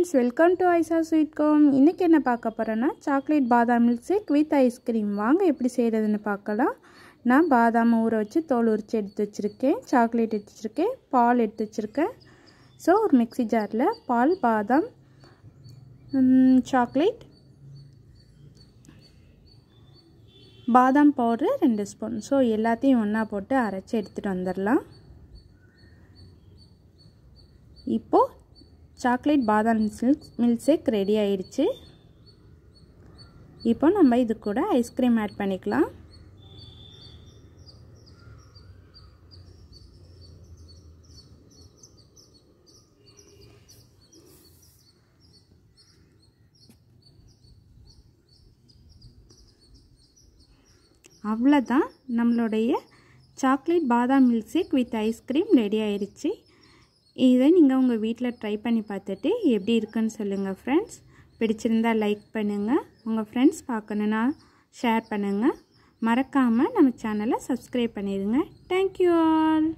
friends welcome to ஐசா sweet home இன்றைக்கி என்ன பார்க்க போகிறேன்னா chocolate badam milk shake with ice cream வாங்க எப்படி செய்கிறதுன்னு பார்க்கலாம் நான் பாதாம் ஊற வச்சு தோல் உரித்து எடுத்து வச்சுருக்கேன் சாக்லேட் எடுத்து வச்சுருக்கேன் பால் எடுத்து வச்சுருக்கேன் ஸோ ஒரு மிக்சி ஜாரில் பால் பாதாம் சாக்லேட் பாதாம் பவுட்ரு ரெண்டு ஸ்பூன் ஸோ எல்லாத்தையும் ஒன்றா போட்டு அரைச்சி எடுத்துகிட்டு வந்துடலாம் இப்போது chocolate badam milk milk shake ready ஆயிடுச்சு இப்போ நம்ம இது கூட ஐஸ்கிரீம் ஆட் பண்ணிக்கலாம் அவ்வளோதான் நம்மளுடைய chocolate badam milk shake with ice cream ready ஆயிடுச்சு இதை நீங்கள் உங்கள் வீட்டில் ட்ரை பண்ணி பார்த்துட்டு எப்படி இருக்குன்னு சொல்லுங்கள் ஃப்ரெண்ட்ஸ் பிடிச்சிருந்தால் லைக் பண்ணுங்கள் உங்கள் ஃப்ரெண்ட்ஸ் பார்க்கணுன்னா ஷேர் பண்ணுங்கள் மறக்காமல் நம்ம சேனலை சப்ஸ்கிரைப் பண்ணிடுங்க தேங்க்யூ ஆல்